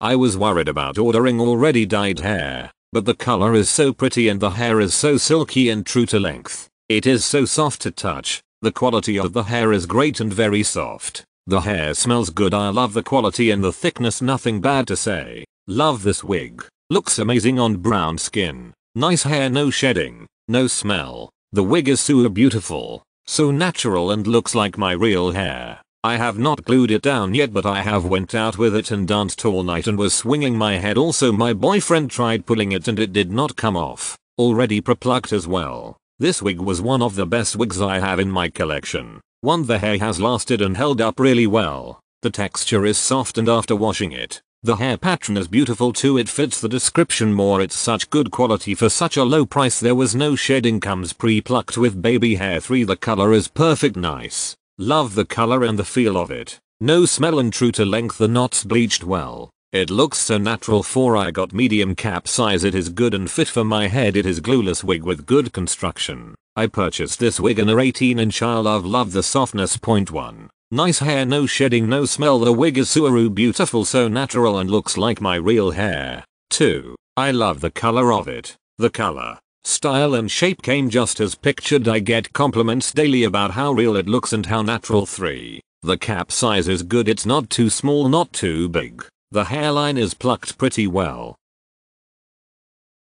I was worried about ordering already dyed hair, but the color is so pretty and the hair is so silky and true to length. It is so soft to touch. The quality of the hair is great and very soft. The hair smells good. I love the quality and the thickness. Nothing bad to say. Love this wig. Looks amazing on brown skin. Nice hair, no shedding, no smell. The wig is so beautiful, so natural and looks like my real hair. I have not glued it down yet but I have went out with it and danced all night and was swinging my head also my boyfriend tried pulling it and it did not come off, already pre-plucked as well. This wig was one of the best wigs I have in my collection. One the hair has lasted and held up really well. The texture is soft and after washing it, the hair pattern is beautiful too it fits the description more it's such good quality for such a low price there was no shedding. comes pre-plucked with baby hair 3 the color is perfect nice. Love the color and the feel of it. No smell and true to length the knots bleached well. It looks so natural for I got medium cap size it is good and fit for my head it is glueless wig with good construction. I purchased this wig in a 18 inch I love love the softness point one. Nice hair no shedding no smell the wig is suaru beautiful so natural and looks like my real hair. 2. I love the color of it. The color. Style and shape came just as pictured I get compliments daily about how real it looks and how natural 3. The cap size is good it's not too small not too big. The hairline is plucked pretty well.